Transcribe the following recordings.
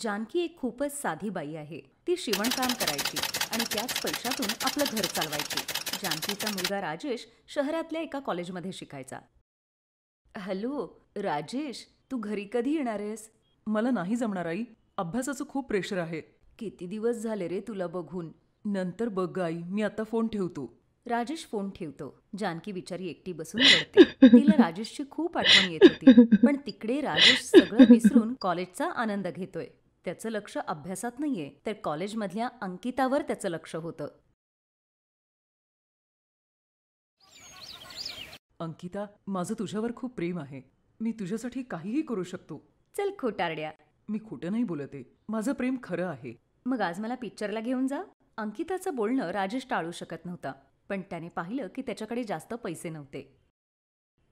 जानकी एक खूपच साधी बाई आहे ती शिवणकाम करायची आणि त्याच पैशातून आपलं घर चालवायची जानकीचा मुलगा राजेश शहरातल्या एका कॉलेजमध्ये शिकायचा हॅलो राजेश तू घरी कधी येणार आहेस मला नाही जमणार आई अभ्यासाचं खूप प्रेशर आहे किती दिवस झाले रे तुला बघून नंतर बघ आई मी आता फोन ठेवतो राजेश फोन ठेवतो जानकी बिचारी एकटी बसून रडते तिला राजेशची खूप आठवण येत होती पण तिकडे राजेश सगळं विसरून कॉलेजचा आनंद घेतोय त्याचं लक्ष अभ्यासात नाहीये तर कॉलेजमधल्या अंकितावर त्याचं लक्ष होतं अंकिता माझं तुझ्यावर खूप प्रेम आहे मी तुझ्यासाठी काहीही करू शकतो चल खोटारड्या मी खोटं नाही बोलते माझं प्रेम खरं आहे मग आज मला पिक्चरला घेऊन जा अंकिताचं बोलणं राजेश टाळू शकत नव्हता पण त्याने पाहिलं की त्याच्याकडे जास्त पैसे नव्हते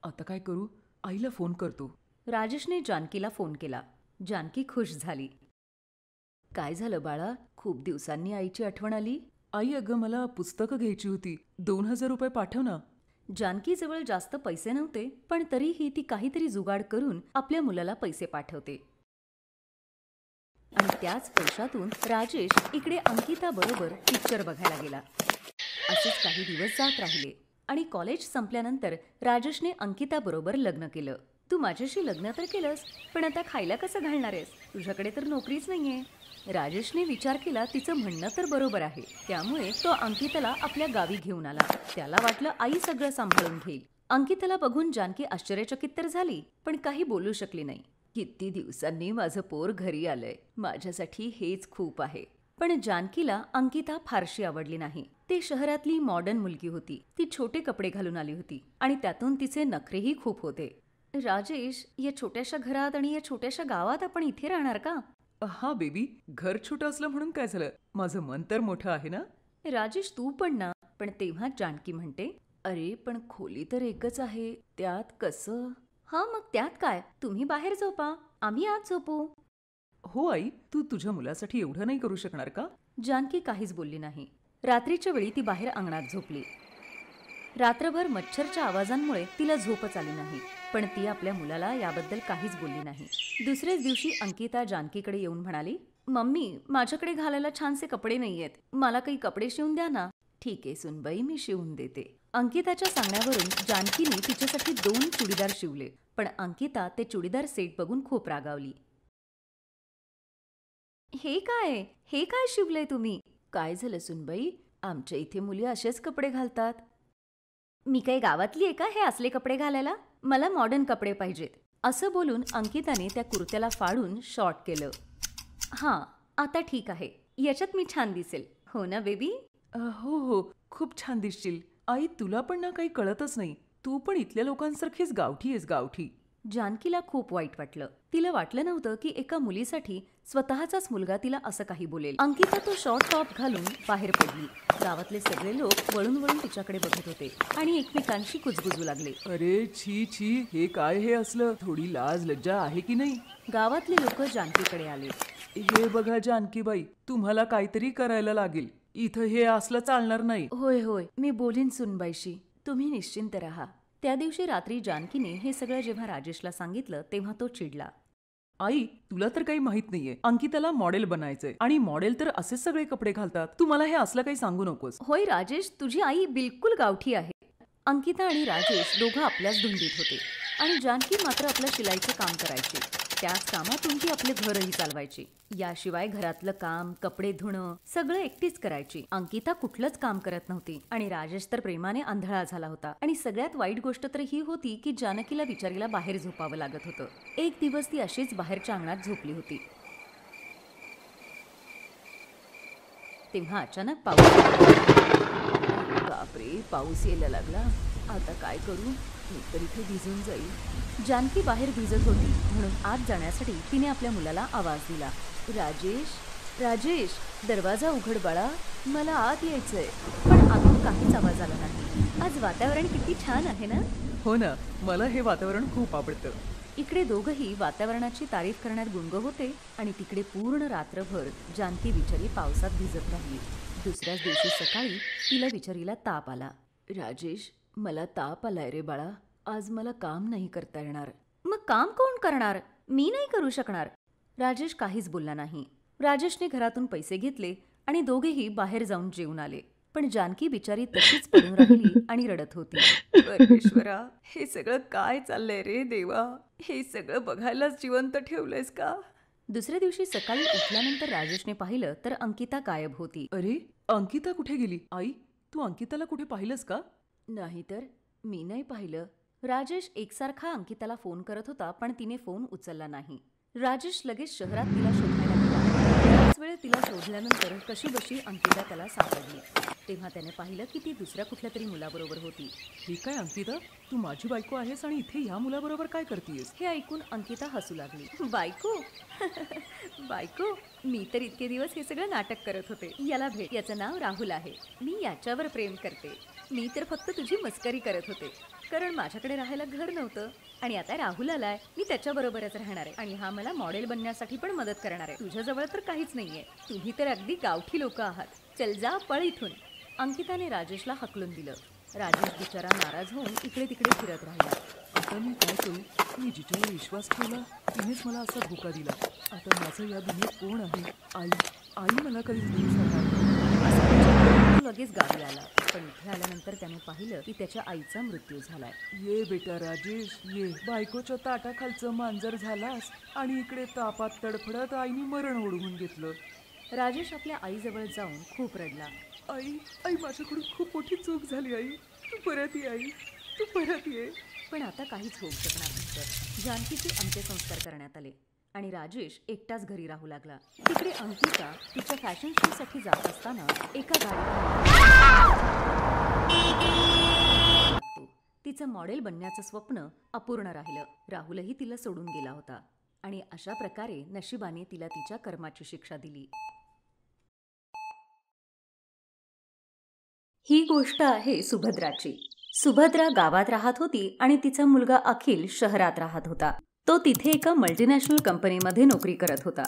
आता काय करू आईला फोन करतो राजेशने जानकीला फोन केला जानकी खुश झाली काय झालं बाळा खूप दिवसांनी आईची आठवण आली आई अगं मला पुस्तकं घ्यायची होती दोन हजार रुपये पाठव ना जानकीजवळ जास्त पैसे नव्हते पण तरीही ती काहीतरी जुगाड करून आपल्या मुलाला पैसे पाठवते आणि त्याच पैशातून राजेश इकडे बरोबर पिक्चर बघायला गेला असेच काही दिवस जात राहिले आणि कॉलेज संपल्यानंतर राजेशने अंकिताबरोबर लग्न केलं तू माझ्याशी लग्न तर केलंस पण आता खायला कसं घालणार आहेस तुझ्याकडे तर नोकरीच नाहीये राजेशने विचार केला तिचं म्हणणं तर बरोबर आहे त्यामुळे तो अंकिताला आपल्या गावी घेऊन आला त्याला वाटलं आई सगळं सांभाळून घेईल अंकिताला बघून जानकी आश्चर्यचकित तर झाली पण काही बोलू शकली नाही किती दिवसांनी माझं पोर घरी आलंय माझ्यासाठी हेच खूप आहे पण जानकीला अंकिता फारशी आवडली नाही ती शहरातली मॉडर्न मुलगी होती ती छोटे कपडे घालून आली होती आणि त्यातून तिचे नखरेही खूप होते राजेश या छोट्याशा घरात आणि या छोट्याशा गावात आपण इथे राहणार का हा बेबी घर छोट असलं म्हणून काय झालं माझं मन तर मोठं आहे ना राजेश तू पण ना पण तेव्हा जानकी म्हणते अरे पण खोली तर एकच आहे त्यात कसं हा मग त्यात काय तुम्ही बाहेर झोपा आम्ही आज झोपू हो आई तू तुझ्या मुलासाठी एवढं नाही करू शकणार का जानकी काहीच बोलली नाही रात्रीच्या वेळी ती बाहेर अंगणात झोपली रात्रभर मच्छरच्या आवाजांमुळे तिला झोपच आली नाही पण ती आपल्या मुलाला याबद्दल काहीच बोलली नाही दुसऱ्याच दिवशी अंकिता जानकीकडे येऊन म्हणाली मम्मी माझ्याकडे घालायला छानसे कपडे नाहीयेत मला काही कपडे शिवून द्या ना ठीक आहे सुनबाई मी शिवून देते अंकिताच्या सांगण्यावरून जानकीने तिच्यासाठी दोन चुडीदार शिवले पण अंकिता ते चुडीदार सेट बघून खूप रागावली हे काय हे काय शिवलंय तुम्ही काय झालं सुनबाई आमच्या इथे मुली असेच कपडे घालतात मी काही गावातली आहे का हे असले कपडे घालायला मला मॉडर्न कपडे पाहिजेत असं बोलून अंकिताने त्या कुर्त्याला फाडून शॉर्ट केलं हां आता ठीक आहे याच्यात मी छान दिसेल हो ना बेबी हो हो खूप छान दिसशील आई तुला पण ना काही कळतच नाही तू पण इथल्या लोकांसारखीच गावठी आहेस गावठी जानकीला खूप वाईट वाटलं तिला वाटलं नव्हतं की एका मुलीसाठी स्वतःचाच मुलगा तिला असं काही बोलेल अंकिता तो शॉर्ट टॉप घालून बाहेर पडली गावातले सगळे लोक वळून वळून तिच्याकडे बघत होते आणि एकमेकांशी कुजबुजू लागले अरे छी छी हे काय हे असलं थोडी लाज लज्जा आहे की नाही गावातले लोक जानकीकडे आले हे बघा जानकीबाई तुम्हाला काहीतरी करायला लागेल इथं हे असलं चालणार नाही होय होय मी बोलीन सुनबाईशी तुम्ही निश्चिंत राहा त्या दिवशी रात्री जानकीने हे सगळं जेव्हा राजेशला सांगितलं तेव्हा तो चिडला आई तुला तर काही माहित नाहीये अंकिताला मॉडेल बनायचंय आणि मॉडेल तर असे सगळे कपडे घालतात तू मला हे असलं काही सांगू नकोस होय राजेश तुझी आई बिलकुल गावठी आहे अंकिता आणि राजेश दोघं आपल्याच धुंडीत होते आणि जानकी मात्र आपलं शिलाईचं काम करायचे त्याच कामातून ती आपले घरही चालवायची याशिवाय घरातलं काम कपडे धुणं सगळं एकटीच करायची अंकिता कुठलंच काम करत नव्हती आणि राजेश तर प्रेमाने आंधळा झाला होता आणि सगळ्यात वाईट गोष्ट तर ही होती की जानकीला बिचारीला बाहेर झोपावं लागत होतं एक दिवस ती अशीच बाहेरच्या अंगणात झोपली होती तेव्हा अचानक पाऊस बापरे पाऊस यायला लागला आता काय करू मी तर इथे भिजून जाईल जानकी बाहेर भिजत होती म्हणून आत जाण्यासाठी तिने आपल्या मुलाला आवाज दिला राजेश राजेश दरवाजा उघड बाळा मला आत यायचंय पण आतून काहीच आवाज आला नाही आज वातावरण किती छान आहे ना हो ना मला हे वातावरण खूप आवडतं इकडे दोघही वातावरणाची तारीफ करण्यात गुंग होते आणि तिकडे पूर्ण रात्रभर जानकी विचारी पावसात भिजत राहिली दुसऱ्याच दिवशी सकाळी तिला विचारीला ताप आला राजेश मला ताप आलाय रे बाळा आज मला काम नाही करता येणार मग काम कोण करणार मी नाही करू शकणार राजेश काहीच बोलला नाही राजेशने घरातून पैसे घेतले आणि दोघेही बाहेर जाऊन जेवून आले पण जानकी बिचारी तशीच पडून राहिली आणि रडत होती परमेश्वरा हे सगळं काय चाललंय रे देवा हे सगळं बघायलाच जिवंत ठेवलंयस का दुसऱ्या दिवशी सकाळी उठल्यानंतर राजेशने पाहिलं तर अंकिता गायब होती अरे अंकिता कुठे गेली आई तू अंकिताला कुठे पाहिलंस का नाही तर मी नाही पाहिलं राजेश एकसारखा अंकिताला फोन करत होता पण तिने फोन उचलला नाही राजेश लगेच शहरात तिला शोधायला त्याच वेळ तिला शोधल्यानंतर कशी बशी अंकिता त्याला सापडली तेव्हा त्याने पाहिलं की ती दुसऱ्या कुठल्या तरी मुलाबरोबर होती ही काय अंकिता तू माझी बायको आहेस आणि इथे या मुलाबरोबर काय करतेस हे ऐकून अंकिता हसू लागली बायको बायको मी तर इतके दिवस हे सगळं नाटक करत होते याला भेट याचं नाव राहुल आहे मी याच्यावर प्रेम करते मी तर फक्त तुझी मस्करी करत होते कारण माझ्याकडे राहायला घर नव्हतं आणि आता राहुल आलाय मी त्याच्याबरोबरच राहणार आहे आणि हा मला मॉडेल बनण्यासाठी पण मदत करणार आहे तुझ्याजवळ तर काहीच नाहीये तुम्ही तर अगदी गावठी लोक आहात चल जा पळ इथून अंकिताने राजेशला हकलून दिलं राजेश बिचारा नाराज होऊन इकडे तिकडे फिरत राहिला आता मी काय करू मी जिच्यावर विश्वास ठेवला तिनेच मला असा धोका दिला आता माझं या दुनियेत कोण आहे आई आई मला कधीच लगेच गावी आला पण इथे आल्यानंतर त्याने पाहिलं की त्याच्या आईचा मृत्यू झालाय ये बेटा राजेश ये बायकोच्या ताटाखालचं मांजर झालास आणि इकडे तापात तडफडत आईने मरण ओढवून घेतलं राजेश आपल्या आईजवळ जाऊन खूप रडला आई आई माझ्याकडून खूप मोठी चूक झाली आई तू परत ये आई तू परत ये पण आता काहीच होऊ शकणार नाही तर जानकीचे अंत्यसंस्कार करण्यात आले आणि राजेश एकटाच घरी राहू लागला तिकडे अंकिता तिच्या फॅशन शो साठी जात असताना एका गाडीत तिचं मॉडेल बनण्याचं स्वप्न अपूर्ण राहिलं राहुलही तिला सोडून गेला होता आणि अशा प्रकारे नशिबाने तिला तिच्या कर्माची शिक्षा दिली ही गोष्ट आहे सुभद्राची सुभद्रा गावात राहत होती आणि तिचा मुलगा अखिल शहरात राहत होता तो तिथे एका मल्टीनॅशनल कंपनीमध्ये नोकरी करत होता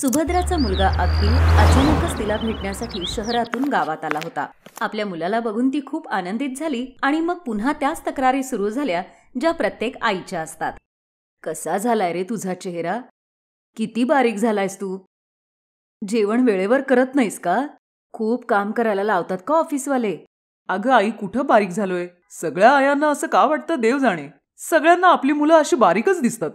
सुभद्राचा मुलगा अखिल अचानकच तिला भेटण्यासाठी शहरातून गावात आला होता आपल्या मुलाला बघून ती खूप आनंदित झाली आणि मग पुन्हा त्याच तक्रारी सुरू झाल्या ज्या प्रत्येक आईच्या असतात कसा झालाय रे तुझा चेहरा किती बारीक झालायस तू जेवण वेळेवर करत नाहीस का खूप काम करायला लावतात का ऑफिसवाले अगं आई कुठं बारीक झालोय सगळ्या आयांना असं का वाटतं देव जाणे सगळ्यांना आपली मुलं अशी बारीकच दिसतात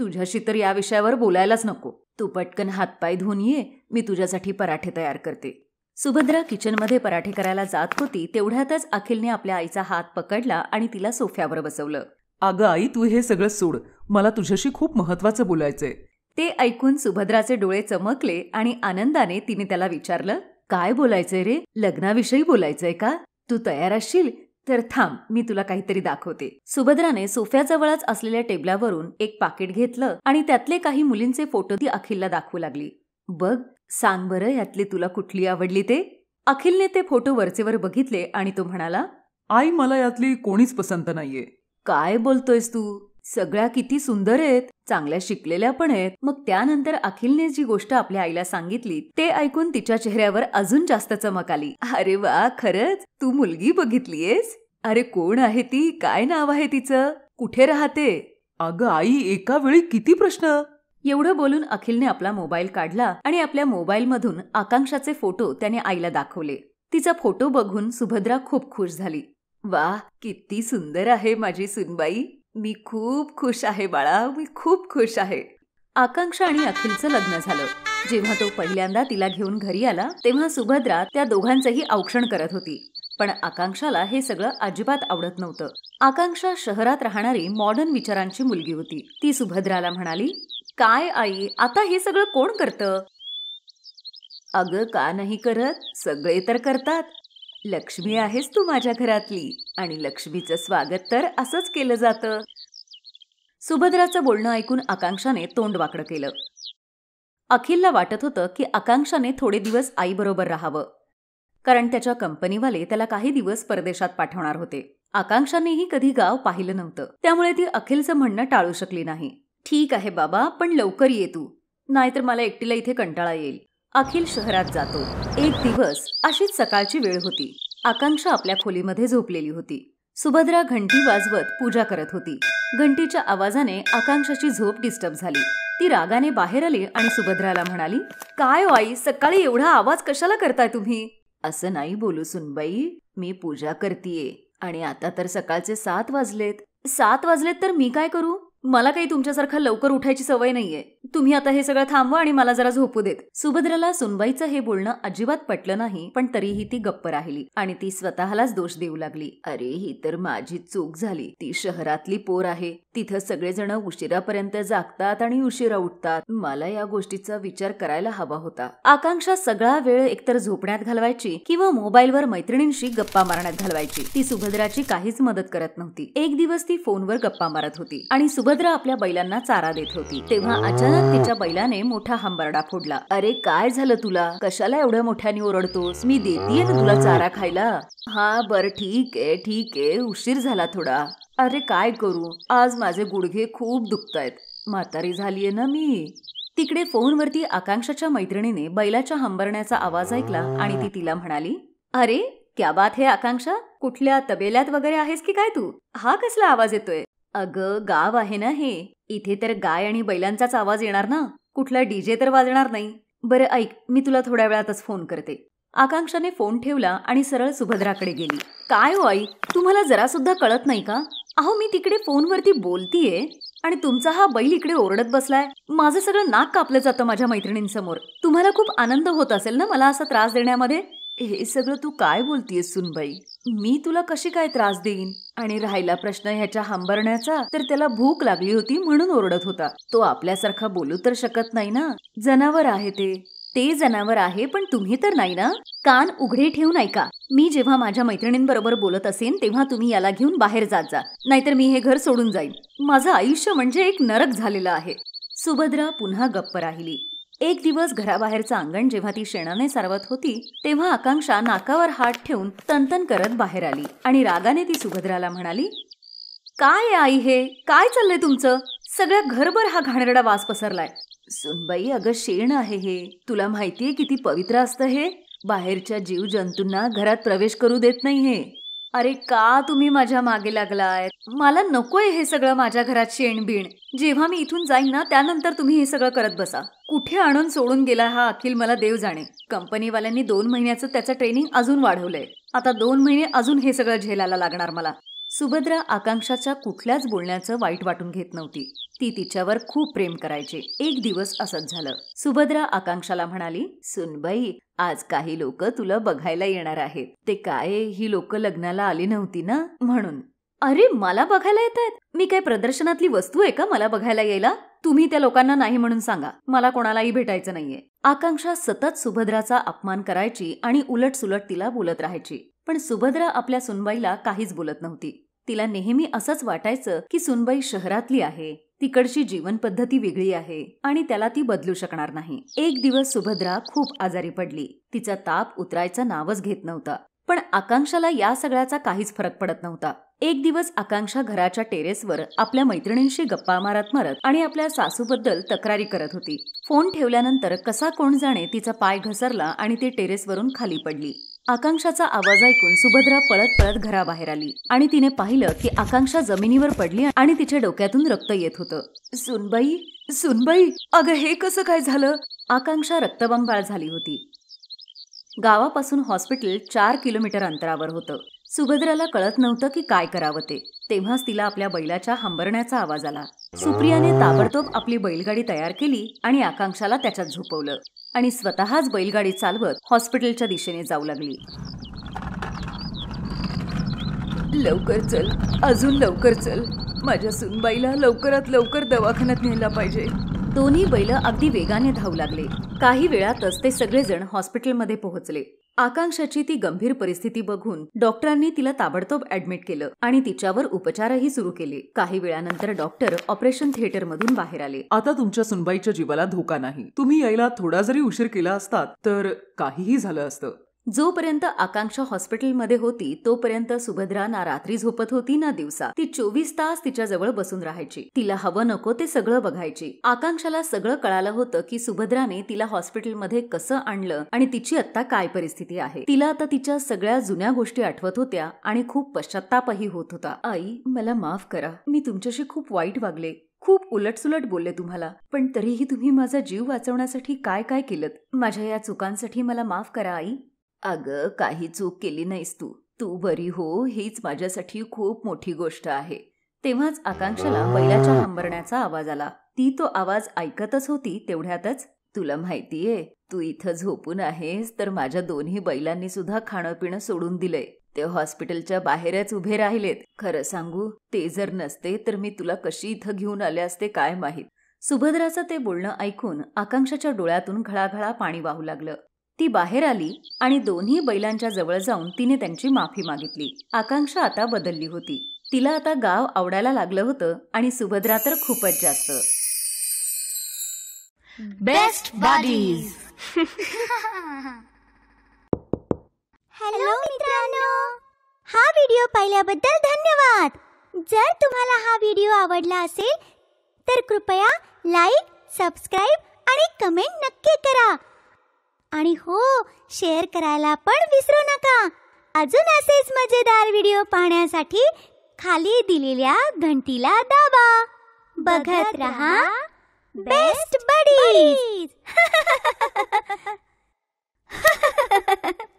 तुझ्याशी तर या विषयावर बोलायलाच नको तू पटकन हातपाय धुवून ये मी तुझ्यासाठी पराठे तयार करते सुभद्रा किचनमध्ये पराठे करायला जात होती तेवढ्यातच अखिलने आपल्या आईचा हात पकडला आणि तिला सोफ्यावर बसवलं अगं आई तू हे सगळं सोड मला तुझ्याशी खूप महत्वाचं बोलायचंय ते ऐकून सुभद्राचे डोळे चमकले आणि आनंदाने तिने त्याला विचारलं काय बोलायचंय रे लग्नाविषयी बोलायचंय का तू तयार असशील तर थांब मी तुला काहीतरी दाखवते सुभद्राने सोफ्याजवळच असलेल्या टेबलावरून एक पाकिट घेतलं आणि त्यातले काही मुलींचे फोटो ती अखिलला दाखवू लागली बघ सांग बरं यातली तुला कुठली आवडली ते अखिलने ते फोटो वरचेवर बघितले आणि तो म्हणाला आई मला यातली कोणीच पसंत नाहीये काय बोलतोयस तू सगळ्या किती सुंदर आहेत चांगल्या शिकलेल्या पण आहेत मग त्यानंतर अखिलने जी गोष्ट आपल्या आईला सांगितली ते ऐकून तिच्या चेहऱ्यावर अजून जास्त चमक आली अरे वा खरंच तू मुलगी बघितलीयेस अरे कोण आहे ती काय नाव आहे तिचं कुठे राहते अगं आई एका वेळी किती प्रश्न एवढं बोलून अखिलने आपला मोबाईल काढला आणि आपल्या मोबाईलमधून आकांक्षाचे फोटो त्याने आईला दाखवले तिचा फोटो बघून सुभद्रा खूप खुश झाली वा किती सुंदर आहे माझी सुनबाई मी खूप खुश आहे बाळा मी खूप खुश आहे आकांक्षा आणि अखिलचं लग्न झालं जेव्हा तो पहिल्यांदा तिला घेऊन घरी आला तेव्हा सुभद्रा त्या दोघांचंही औक्षण करत होती पण आकांक्षाला हे सगळं अजिबात आवडत नव्हतं आकांक्षा शहरात राहणारी मॉडर्न विचारांची मुलगी होती ती सुभद्राला म्हणाली काय आई आता हे सगळं कोण करतं अगं का नाही करत सगळे तर करतात लक्ष्मी आहेस तू माझ्या घरातली आणि लक्ष्मीचं स्वागत तर असंच केलं जातं सुभद्राचं बोलणं ऐकून आकांक्षाने तोंड वाकडं केलं अखिलला वाटत होतं की आकांक्षाने थोडे दिवस आईबरोबर राहावं कारण त्याच्या कंपनीवाले त्याला काही दिवस परदेशात पाठवणार होते आकांक्षानेही कधी गाव पाहिलं नव्हतं त्यामुळे ती अखिलचं म्हणणं टाळू शकली नाही ठीक आहे बाबा पण लवकर ये तू नाहीतर मला एकटीला इथे कंटाळा येईल अखिल शहरात जातो एक दिवस अशीच सकाळची वेळ होती आकांक्षा आपल्या खोलीमध्ये झोपलेली होती सुभद्रा घंटी वाजवत पूजा करत होती घंटीच्या आवाजाने आकांक्षाची झोप डिस्टर्ब झाली ती रागाने बाहेर आली आणि सुभद्राला म्हणाली काय हो आई सकाळी एवढा आवाज कशाला करताय तुम्ही असं नाही बोलू सुनबाई मी पूजा करतीये आणि आता तर सकाळचे सात वाजलेत सात वाजलेत तर मी काय करू मला काही तुमच्यासारखा लवकर उठायची सवय नाहीये तुम्ही आता हे सगळं थांबवा आणि मला जरा झोपू देत सुभद्राला सुनबाईचं हे बोलणं अजिबात पटलं नाही पण तरीही ती गप्प राहिली आणि ती स्वतःलाच दोष देऊ लागली अरे ही तर माझी चूक झाली ती शहरातली पोर आहे तिथं सगळेजण उशिरापर्यंत जागतात आणि उशिरा उठतात मला या गोष्टीचा विचार करायला हवा होता आकांक्षा सगळा वेळ एकतर झोपण्यात घालवायची किंवा मोबाईलवर मैत्रिणींशी गप्पा मारण्यात घालवायची ती सुभद्राची काहीच मदत करत नव्हती एक दिवस ती फोनवर गप्पा मारत होती आणि सुभद्रा आपल्या बैलांना चारा देत होती तेव्हा अचानक तिच्या बैलाने मोठा हंबरडा फोडला अरे काय झालं तुला कशाला एवढ्या मोठ्याने ओरडतोस मी देतीये ना तुला चारा खायला हा बर ठीक आहे ठीक आहे उशीर झाला थोडा अरे काय करू आज माझे गुडघे खूप दुखतायत म्हातारी झालीये ना मी तिकडे फोनवरती आकांक्षाच्या मैत्रिणीने बैलाच्या हंबरण्याचा आवाज ऐकला आणि ती तिला म्हणाली अरे क्या बात हे आकांक्षा कुठल्या तबेल्यात वगैरे आहेस की काय तू हा कसला आवाज येतोय अगं गाव आहे ना हे इथे तर गाय आणि बैलांचाच आवाज येणार ना कुठला डीजे तर वाजणार नाही बरं ऐक मी तुला थोड्या वेळातच फोन करते आकांक्षाने फोन ठेवला आणि सरळ सुभद्राकडे गेली काय हो आई तुम्हाला जरा सुद्धा कळत नाही का अहो मी तिकडे फोनवरती बोलतीये आणि तुमचा हा बैल इकडे ओरडत बसलाय माझं सगळं नाक कापलं जातं माझ्या मैत्रिणींसमोर तुम्हाला खूप आनंद होत असेल ना मला असा त्रास देण्यामध्ये हे सगळं तू काय बोलतीयस सुनबाई मी तुला कशी काय त्रास देईन आणि राहिला प्रश्न ह्याच्या हांबरण्याचा तर त्याला भूक लागली होती म्हणून ओरडत होता तो आपल्यासारखा बोलू तर शकत नाही ना जनावर आहे ते ते जनावर आहे पण तुम्ही तर नाही ना कान उघडे ठेवून ऐका मी जेव्हा माझ्या मैत्रिणींबरोबर बोलत असेन तेव्हा तुम्ही याला घेऊन बाहेर जात जा नाहीतर मी हे घर सोडून जाईन माझं आयुष्य म्हणजे एक नरक झालेलं आहे सुभद्रा पुन्हा गप्प राहिली एक दिवस घराबाहेरचं अंगण जेव्हा ती शेणाने सारवत होती तेव्हा आकांक्षा नाकावर हात ठेवून तंतन करत बाहेर आली आणि रागाने ती सुभद्राला म्हणाली काय आई हे काय चाललंय तुमचं सगळ्या घरभर हा घाणेरडा वास पसरलाय सुनबाई अगं शेण आहे हे तुला माहितीये किती पवित्र असतं हे बाहेरच्या जीव जंतूंना घरात प्रवेश करू देत नाही हे अरे का तुम्ही माझ्या मागे लागलाय मला नकोय हे सगळं माझ्या घरात शेणबीण जेव्हा मी इथून जाईन ना त्यानंतर तुम्ही हे सगळं करत बसा कुठे आणून सोडून गेला हा अखिल मला देव जाणे कंपनीवाल्यांनी दोन महिन्याचं त्याचं ट्रेनिंग अजून वाढवलंय आता दोन महिने अजून हे सगळं झेलायला लागणार मला सुभद्रा आकांक्षाच्या कुठल्याच बोलण्याचं वाईट वाटून घेत नव्हती ती तिच्यावर खूप प्रेम करायचे एक दिवस असंच झालं सुभद्रा आकांक्षाला म्हणाली सुनबाई आज काही लोक तुला बघायला येणार आहेत ते काय ही लोक लग्नाला आली नव्हती ना म्हणून अरे मला बघायला येत आहेत मी काय प्रदर्शनातली वस्तू आहे का मला बघायला यायला तुम्ही त्या लोकांना नाही म्हणून सांगा मला कोणालाही भेटायचं नाहीये आकांक्षा सतत सुभद्राचा अपमान करायची आणि उलटसुलट तिला बोलत राहायची पण सुभद्रा आपल्या सुनबाईला काहीच बोलत नव्हती तिला नेहमी असंच वाटायचं की सुनबाई शहरातली आहे तिकडची जीवनपद्धती वेगळी आहे आणि त्याला ती बदलू शकणार नाही एक दिवस सुभद्रा खूप आजारी पडली तिचा ताप उतरायचं नावच घेत नव्हता पण आकांक्षाला या सगळ्याचा काहीच फरक पडत नव्हता एक दिवस आकांक्षा घराच्या टेरेसवर आपल्या मैत्रिणींशी गप्पा मारत मारत आणि आपल्या सासूबद्दल तक्रारी करत होती फोन ठेवल्यानंतर कसा कोण जाणे तिचा पाय घसरला आणि ती टेरेसवरून खाली पडली आकांक्षाचा आवाज ऐकून सुभद्रा पळत पळत घराबाहेर आली आणि तिने पाहिलं की आकांक्षा जमिनीवर पडली आणि तिच्या डोक्यातून रक्त येत होतं सुनबाई सुनबाई अगं हे कसं काय झालं आकांक्षा रक्तबंबाळ झाली होती गावापासून हॉस्पिटल चार किलोमीटर अंतरावर होतं सुभद्राला कळत नव्हतं की काय करावं ते तेव्हाच तिला आपल्या बैलाच्या हंबरण्याचा आवाज आला सुप्रियाने ताबडतोब आपली बैलगाडी तयार केली आणि आकांक्षाला त्याच्यात झोपवलं आणि स्वतःच बैलगाडी चालवत हॉस्पिटलच्या दिशेने जाऊ लागली लवकर चल अजून लवकर चल माझ्या सुनबाईला लवकरात लवकर दवाखान्यात नेला पाहिजे दोन्ही बैल अगदी वेगाने धावू लागले काही वेळातच ते सगळेजण हॉस्पिटलमध्ये पोहोचले आकांक्षाची ती गंभीर परिस्थिती बघून डॉक्टरांनी तिला ताबडतोब ऍडमिट केलं आणि तिच्यावर उपचारही सुरू केले काही वेळानंतर डॉक्टर ऑपरेशन थिएटर मधून बाहेर आले आता तुमच्या सुनबाईच्या जीवाला धोका नाही तुम्ही यायला थोडा जरी उशीर केला असतात तर काहीही झालं असतं जोपर्यंत आकांक्षा हॉस्पिटलमध्ये होती तोपर्यंत सुभद्रा ना रात्री झोपत होती ना दिवसा ती चोवीस तास तिच्या जवळ बसून राहायची तिला हवं नको ते सगळं बघायची आकांक्षाला सगळं कळालं होतं की सुभद्राने तिला हॉस्पिटलमध्ये कसं आणलं आणि तिची आता काय परिस्थिती आहे तिला आता तिच्या सगळ्या जुन्या गोष्टी आठवत होत्या आणि खूप पश्चातापही होत होता आई मला माफ करा मी तुमच्याशी खूप वाईट वागले खूप उलटसुलट बोलले तुम्हाला पण तरीही तुम्ही माझा जीव वाचवण्यासाठी काय काय केलं माझ्या या चुकांसाठी मला माफ करा आई अगं काही चूक केली नाहीस तू तू बरी हो हीच माझ्यासाठी खूप मोठी गोष्ट आहे तेव्हाच आकांक्षाला बैलाच्या हंबरण्याचा आवाज आला ती तो आवाज ऐकतच होती तेवढ्यातच तुला माहितीये तू इथं झोपून आहेस तर माझ्या दोन्ही बैलांनी सुद्धा खाणं पिणं सोडून दिलंय ते हॉस्पिटलच्या बाहेरच उभे राहिलेत खरं सांगू ते जर नसते तर मी तुला कशी इथं घेऊन आले असते काय माहीत सुभद्राचं ते बोलणं ऐकून आकांक्षाच्या डोळ्यातून घळाघळा पाणी वाहू लागलं ती बाहेर आली आणि दोन्ही बैलांच्या जवळ जाऊन तिने त्यांची माफी मागितली आकांक्षा आता बदलली होती तिला आता गाव आवडायला लागलं होतं आणि सुभद्रा तर खूपच जास्त बेस्ट बॉडीज हॅलो मित्रांनो हा व्हिडिओ पाहिल्याबद्दल धन्यवाद जर तुम्हाला हा व्हिडिओ आवडला असेल तर कृपया लाईक सबस्क्राईब आणि कमेंट नक्की करा आणि हो शेअर करायला पण विसरू नका अजून असेच मजेदार व्हिडिओ पाहण्यासाठी खाली दिलेल्या घंटीला दाबा बघत रहा बेस्ट बडी